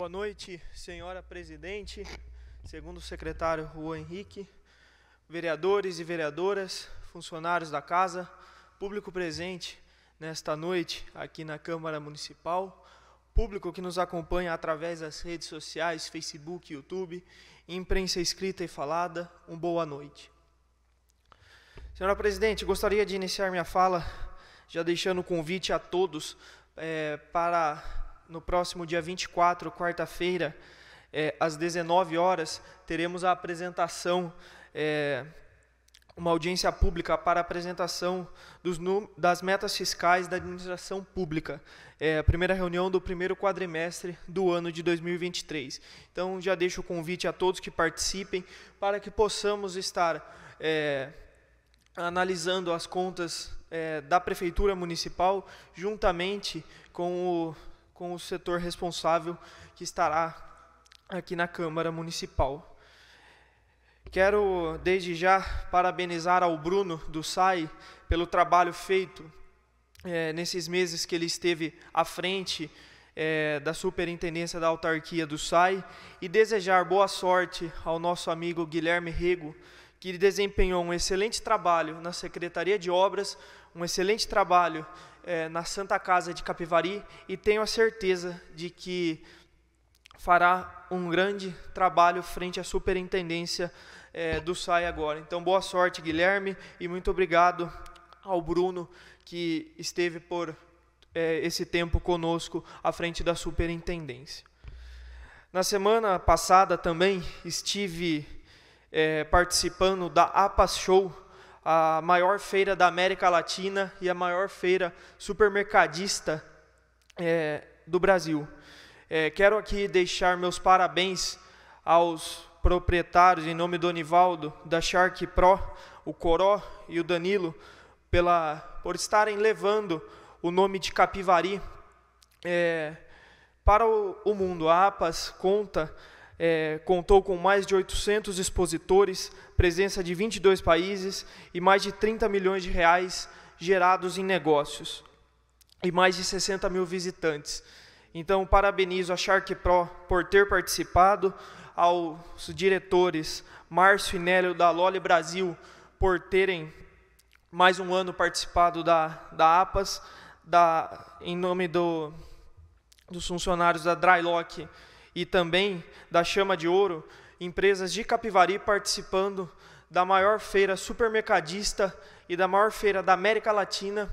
Boa noite, senhora presidente, segundo secretário Juan Henrique, vereadores e vereadoras, funcionários da casa, público presente nesta noite aqui na Câmara Municipal, público que nos acompanha através das redes sociais, Facebook, YouTube, imprensa escrita e falada, um boa noite. Senhora presidente, gostaria de iniciar minha fala já deixando o convite a todos é, para no próximo dia 24, quarta-feira, é, às 19 horas, teremos a apresentação, é, uma audiência pública para a apresentação dos, das metas fiscais da administração pública. É, a primeira reunião do primeiro quadrimestre do ano de 2023. Então, já deixo o convite a todos que participem para que possamos estar eh, analisando as contas da Prefeitura Municipal juntamente com o com o setor responsável que estará aqui na Câmara Municipal. Quero desde já parabenizar ao Bruno do SAI pelo trabalho feito é, nesses meses que ele esteve à frente é, da Superintendência da Autarquia do SAI e desejar boa sorte ao nosso amigo Guilherme Rego, que desempenhou um excelente trabalho na Secretaria de Obras, um excelente trabalho é, na Santa Casa de Capivari e tenho a certeza de que fará um grande trabalho frente à superintendência é, do SAI agora. Então, boa sorte, Guilherme, e muito obrigado ao Bruno, que esteve por é, esse tempo conosco à frente da superintendência. Na semana passada também estive é, participando da APAS Show a maior feira da América Latina e a maior feira supermercadista é, do Brasil. É, quero aqui deixar meus parabéns aos proprietários, em nome do Anivaldo, da Shark Pro, o Coró e o Danilo, pela, por estarem levando o nome de Capivari é, para o, o mundo. A APAS conta é, contou com mais de 800 expositores, presença de 22 países e mais de 30 milhões de reais gerados em negócios e mais de 60 mil visitantes. Então, parabenizo a Shark Pro por ter participado, aos diretores Márcio e Nélio da Loli Brasil por terem mais um ano participado da, da APAS, da, em nome do, dos funcionários da Drylock e também da Chama de Ouro, empresas de Capivari participando da maior feira supermercadista e da maior feira da América Latina,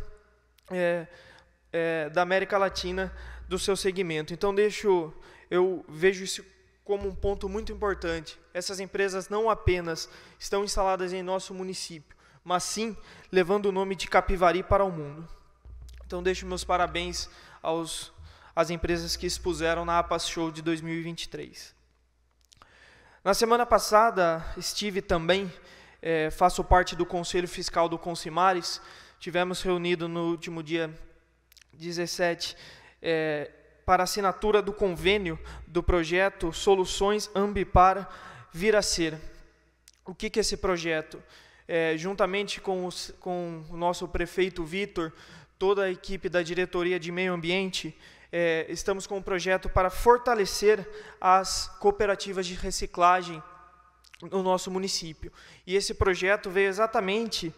é, é, da América Latina do seu segmento. Então deixo, eu vejo isso como um ponto muito importante. Essas empresas não apenas estão instaladas em nosso município, mas sim levando o nome de Capivari para o mundo. Então deixo meus parabéns aos as empresas que expuseram na APAS Show de 2023. Na semana passada, estive também, é, faço parte do Conselho Fiscal do Consimares, tivemos reunido no último dia 17 é, para assinatura do convênio do projeto Soluções Ambipar vir a ser. O que, que é esse projeto? É, juntamente com, os, com o nosso prefeito Vitor, toda a equipe da diretoria de meio ambiente, é, estamos com um projeto para fortalecer as cooperativas de reciclagem no nosso município. E esse projeto veio exatamente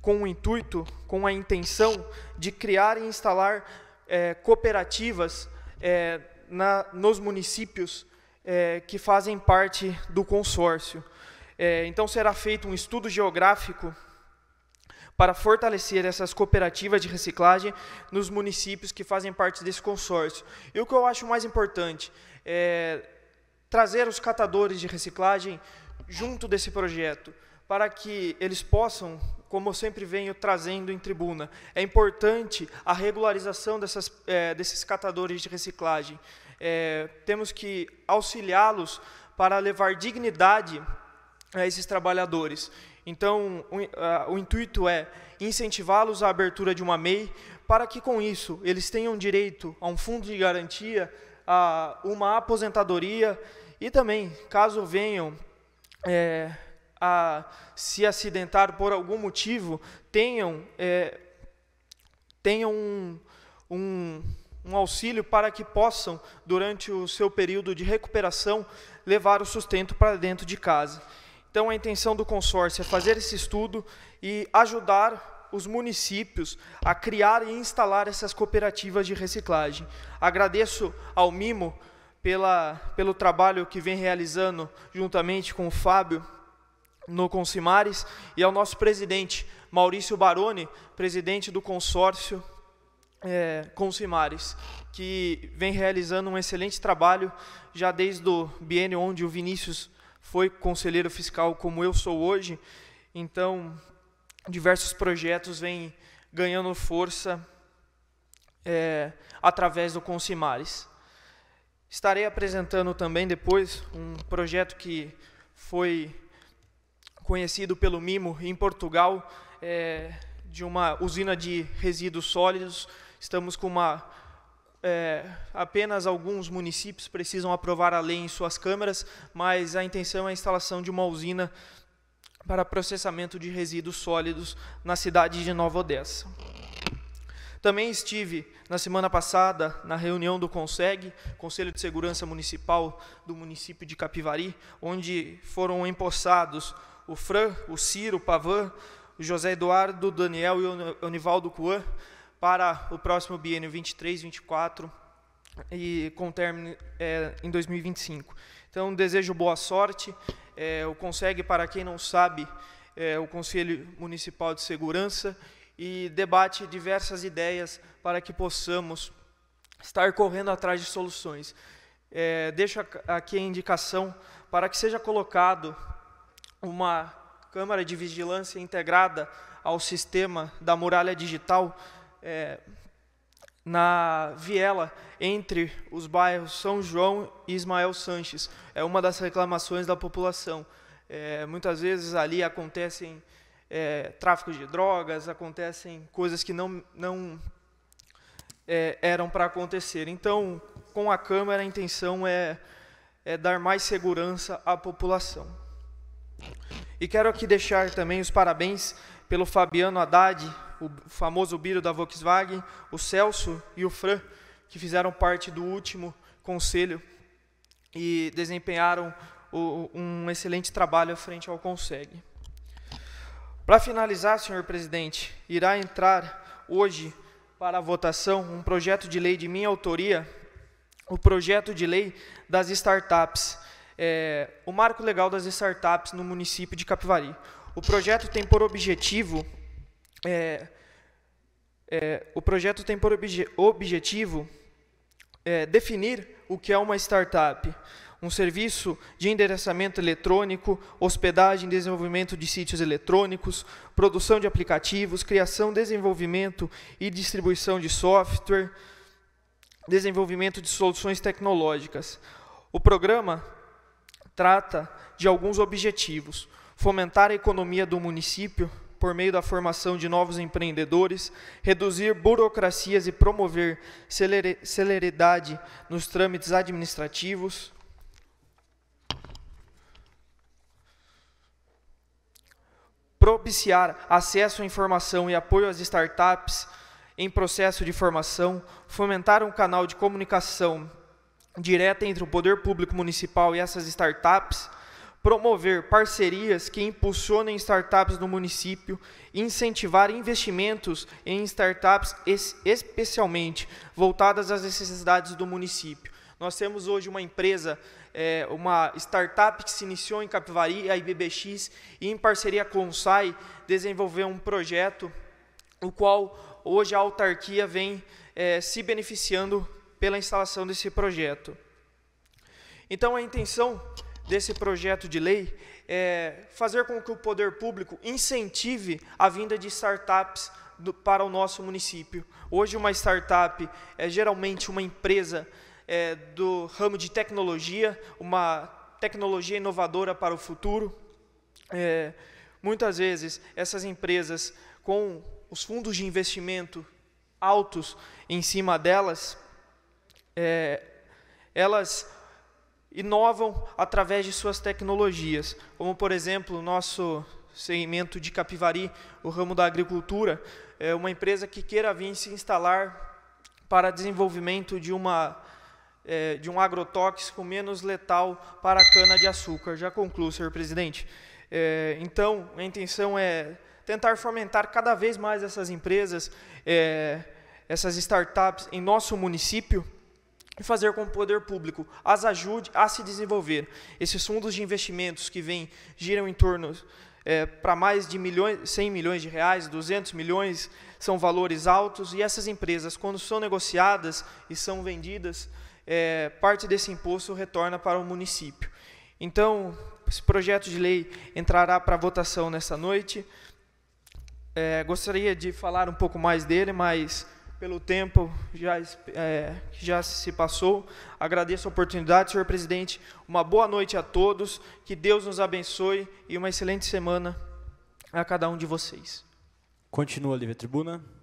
com o intuito, com a intenção de criar e instalar é, cooperativas é, na, nos municípios é, que fazem parte do consórcio. É, então será feito um estudo geográfico para fortalecer essas cooperativas de reciclagem nos municípios que fazem parte desse consórcio. E o que eu acho mais importante é trazer os catadores de reciclagem junto desse projeto, para que eles possam como eu sempre venho trazendo em tribuna, é importante a regularização dessas, é, desses catadores de reciclagem. É, temos que auxiliá-los para levar dignidade a esses trabalhadores. Então, o, o intuito é incentivá-los à abertura de uma MEI, para que com isso eles tenham direito a um fundo de garantia, a uma aposentadoria e também, caso venham é, a se acidentar por algum motivo, tenham, é, tenham um, um, um auxílio para que possam, durante o seu período de recuperação, levar o sustento para dentro de casa. Então, a intenção do consórcio é fazer esse estudo e ajudar os municípios a criar e instalar essas cooperativas de reciclagem. Agradeço ao Mimo pela, pelo trabalho que vem realizando juntamente com o Fábio no Consimares e ao nosso presidente, Maurício Baroni, presidente do consórcio é, Consimares, que vem realizando um excelente trabalho já desde o biênio onde o Vinícius foi conselheiro fiscal como eu sou hoje. Então, diversos projetos vêm ganhando força é, através do Consimares. Estarei apresentando também depois um projeto que foi conhecido pelo MIMO em Portugal, é, de uma usina de resíduos sólidos. Estamos com uma é, apenas alguns municípios precisam aprovar a lei em suas câmaras, mas a intenção é a instalação de uma usina para processamento de resíduos sólidos na cidade de Nova Odessa. Também estive na semana passada na reunião do CONSEG, Conselho de Segurança Municipal do município de Capivari, onde foram empossados o Fran, o Ciro, o Pavan, o José Eduardo, o Daniel e o Onivaldo Cuan, para o próximo biênio 23, 24 e com término é, em 2025. Então, desejo boa sorte. É, o Consegue, para quem não sabe, é o Conselho Municipal de Segurança e debate diversas ideias para que possamos estar correndo atrás de soluções. É, deixo aqui a indicação para que seja colocado uma câmara de vigilância integrada ao sistema da muralha digital é, na viela entre os bairros São João e Ismael Sanches. É uma das reclamações da população. É, muitas vezes ali acontecem é, tráfico de drogas, acontecem coisas que não, não é, eram para acontecer. Então, com a Câmara, a intenção é, é dar mais segurança à população. E quero aqui deixar também os parabéns pelo Fabiano Haddad, o famoso Biro da Volkswagen, o Celso e o Fran, que fizeram parte do último conselho e desempenharam o, um excelente trabalho à frente ao Consegue. Para finalizar, senhor presidente, irá entrar hoje para a votação um projeto de lei de minha autoria, o projeto de lei das startups, é, o marco legal das startups no município de Capivari. O projeto tem por objetivo é, é, o projeto tem por obje objetivo é, definir o que é uma startup, um serviço de endereçamento eletrônico, hospedagem e desenvolvimento de sítios eletrônicos, produção de aplicativos, criação, desenvolvimento e distribuição de software, desenvolvimento de soluções tecnológicas. O programa trata de alguns objetivos: fomentar a economia do município, por meio da formação de novos empreendedores, reduzir burocracias e promover celeridade nos trâmites administrativos. Propiciar acesso à informação e apoio às startups em processo de formação, fomentar um canal de comunicação direta entre o poder público municipal e essas startups, promover parcerias que impulsionem startups no município, incentivar investimentos em startups especialmente voltadas às necessidades do município. Nós temos hoje uma empresa, é, uma startup que se iniciou em Capivari, a IBBX, e em parceria com o SAI, desenvolveu um projeto, o qual hoje a autarquia vem é, se beneficiando pela instalação desse projeto. Então, a intenção desse projeto de lei é fazer com que o poder público incentive a vinda de startups do, para o nosso município. Hoje, uma startup é geralmente uma empresa é, do ramo de tecnologia, uma tecnologia inovadora para o futuro. É, muitas vezes, essas empresas, com os fundos de investimento altos em cima delas, é, elas inovam através de suas tecnologias, como por exemplo o nosso segmento de Capivari, o ramo da agricultura, é uma empresa que queira vir se instalar para desenvolvimento de uma é, de um agrotóxico menos letal para a cana de açúcar. Já concluo, senhor presidente. É, então, a intenção é tentar fomentar cada vez mais essas empresas, é, essas startups em nosso município e fazer com que o poder público as ajude a se desenvolver. Esses fundos de investimentos que vêm giram em torno é, para mais de milhões, 100 milhões de reais, 200 milhões, são valores altos, e essas empresas, quando são negociadas e são vendidas, é, parte desse imposto retorna para o município. Então, esse projeto de lei entrará para votação nesta noite. É, gostaria de falar um pouco mais dele, mas pelo tempo já, é, que já se passou. Agradeço a oportunidade, senhor presidente. Uma boa noite a todos, que Deus nos abençoe e uma excelente semana a cada um de vocês. Continua, Livre Tribuna.